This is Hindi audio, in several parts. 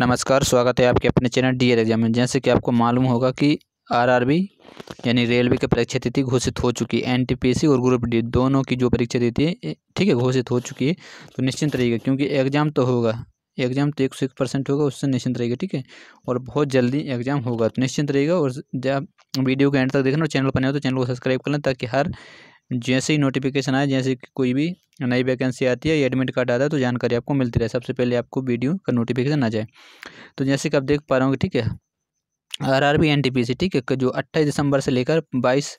नमस्कार स्वागत है आपके अपने चैनल डी एग्जाम में जैसे कि आपको मालूम होगा कि आरआरबी यानी रेलवे की परीक्षा तिथि घोषित हो चुकी है एनटीपीसी और ग्रुप डी दोनों की जो परीक्षा तिथि है ठीक है घोषित हो चुकी है तो निश्चिंत रहिएगा क्योंकि एग्ज़ाम तो होगा एग्ज़ाम तो एक सौ एक परसेंट होगा उससे निश्चिंत रहेगा ठीक है और बहुत जल्दी एग्ज़ाम होगा तो निश्चिंत रहेगा और जब वीडियो के एंड तक देखना और चैनल पर नहीं हो तो चैनल को सब्सक्राइब कर लें ताकि हर जैसे ही नोटिफिकेशन आए जैसे कि कोई भी नई वैकेंसी आती है या एडमिट कार्ड आता है तो जानकारी आपको मिलती रहे सबसे पहले आपको वीडियो का नोटिफिकेशन आ जाए तो जैसे कि आप देख पा रहे होंगे ठीक है R R B N T P C ठीक है जो अट्ठाईस दिसंबर से लेकर बाईस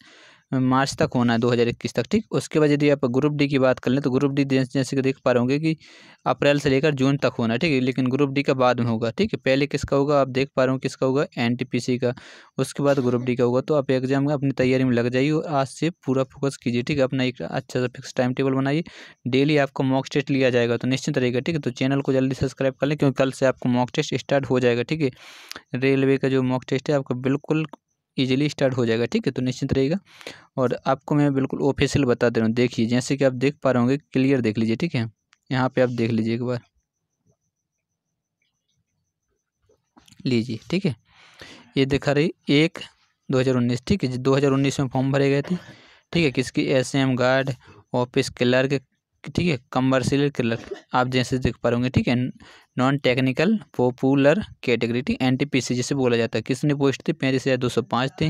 मार्च तक होना है 2021 तक ठीक उसके बाद यदि आप ग्रुप डी की बात कर लें तो ग्रुप डी जैसे कि देख पा रहे होंगे कि अप्रैल से लेकर जून तक होना है ठीक है लेकिन ग्रुप डी का बाद में होगा ठीक है पहले किसका होगा आप देख पा रहे हो किसका होगा एन का उसके बाद ग्रुप डी का होगा तो आप एग्जाम में अपनी तैयारी में लग जाइए और आज से पूरा फोकस कीजिए ठीक है अपना एक अच्छा सा फिक्स टाइम टेबल बनाइए डेली आपको मॉक टेस्ट लिया जाएगा तो निश्चित रहेगा ठीक है तो चैनल को जल्दी सब्सक्राइब कर लें क्योंकि कल से आपको मॉक टेस्ट स्टार्ट हो जाएगा ठीक है रेलवे का जो मॉक टेस्ट है आपका बिल्कुल ईजिली स्टार्ट हो जाएगा ठीक है तो निश्चित रहेगा और आपको मैं बिल्कुल ऑफिशियल बता दे रहा हूँ देखिए जैसे कि आप देख पा रहे होंगे क्लियर देख लीजिए ठीक है यहाँ पे आप देख लीजिए एक बार लीजिए ठीक है ये दिखा रही एक दो हजार उन्नीस ठीक है दो हज़ार उन्नीस में फॉर्म भरे गए थे ठीक है किसकी एम गार्ड ऑफिस क्लर्क ठीक है कमर्शियल क्लर्क आप जैसे देख पा रहे ठीक है नॉन टेक्निकल पॉपुलर कैटेगरी ठीक एन टी पी सी जिसे बोला जाता है किसने पोस्ट थी पैंतीस हज़ार दो सौ पाँच थे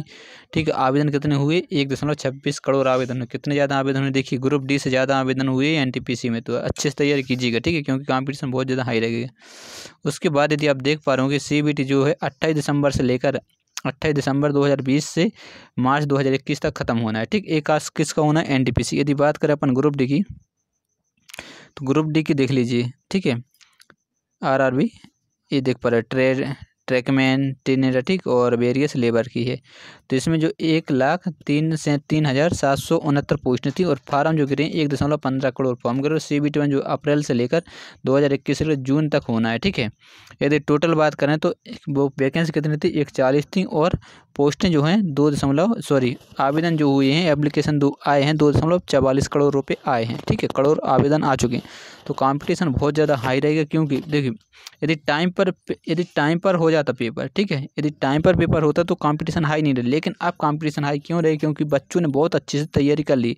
ठीक है आवेदन कितने हुए एक दशमलव छब्बीस करोड़ आवेदन हुए कितने ज़्यादा आवेदन हुए देखिए ग्रुप डी से ज़्यादा आवेदन हुए एन टी पी सी में तो अच्छे से तैयारी कीजिएगा ठीक है क्योंकि कॉम्पिटिशन बहुत ज़्यादा हाई रहेगा उसके बाद यदि आप देख पा रहे होंगे सी बी टी जो है अट्ठाईस दिसंबर से लेकर अट्ठाईस दिसंबर 2020 से मार्च 2021 तक खत्म होना है ठीक एक आस किसका होना है एनडीपीसी यदि बात करें अपन ग्रुप डी की तो ग्रुप डी की देख लीजिए ठीक है आर आर बी ये देख पा रहे ट्रेड ट्रैकमैन ठीक और वेरियस लेबर की है तो इसमें जो एक लाख तीन से तीन हज़ार सात सौ उनहत्तर पोस्ट थी और फार्म जो गिरे एक दशमलव पंद्रह करोड़ फॉर्म गिरे और सी बी टी जो अप्रैल से लेकर दो हज़ार इक्कीस से जून तक होना है ठीक है यदि टोटल बात करें तो वो वैकेंसी कितनी थी एक चालीस थी और पोस्टें जो हैं दो दशमलव सॉरी आवेदन जो हुए हैं एप्लीकेशन दो आए हैं दो दशमलव चवालीस करोड़ रुपये आए हैं ठीक है करोड़ आवेदन आ चुके हैं तो कंपटीशन बहुत ज़्यादा हाई रहेगा क्योंकि देखिए यदि टाइम पर यदि टाइम पर हो जाता पेपर ठीक है यदि टाइम पर पेपर होता तो कंपटीशन हाई नहीं रहे लेकिन अब कंपटीशन हाई क्यों रहे क्योंकि बच्चों ने बहुत अच्छे से तैयारी कर ली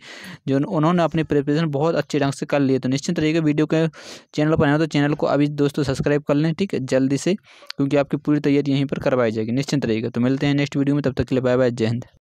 जो उन्होंने अपनी प्रिपरेशन बहुत अच्छे ढंग से कर लिए तो निश्चित रहिएगा वीडियो के चैनल पर आए तो चैनल को अभी दोस्तों सब्सक्राइब कर लें ठीक है जल्दी से क्योंकि आपकी पूरी तैयारी यहीं पर करवाई जाएगी निश्चिंत रहेगा तो मिलते हैं नेक्स्ट वीडियो में तब तक के लिए बाय बाय जय हिंद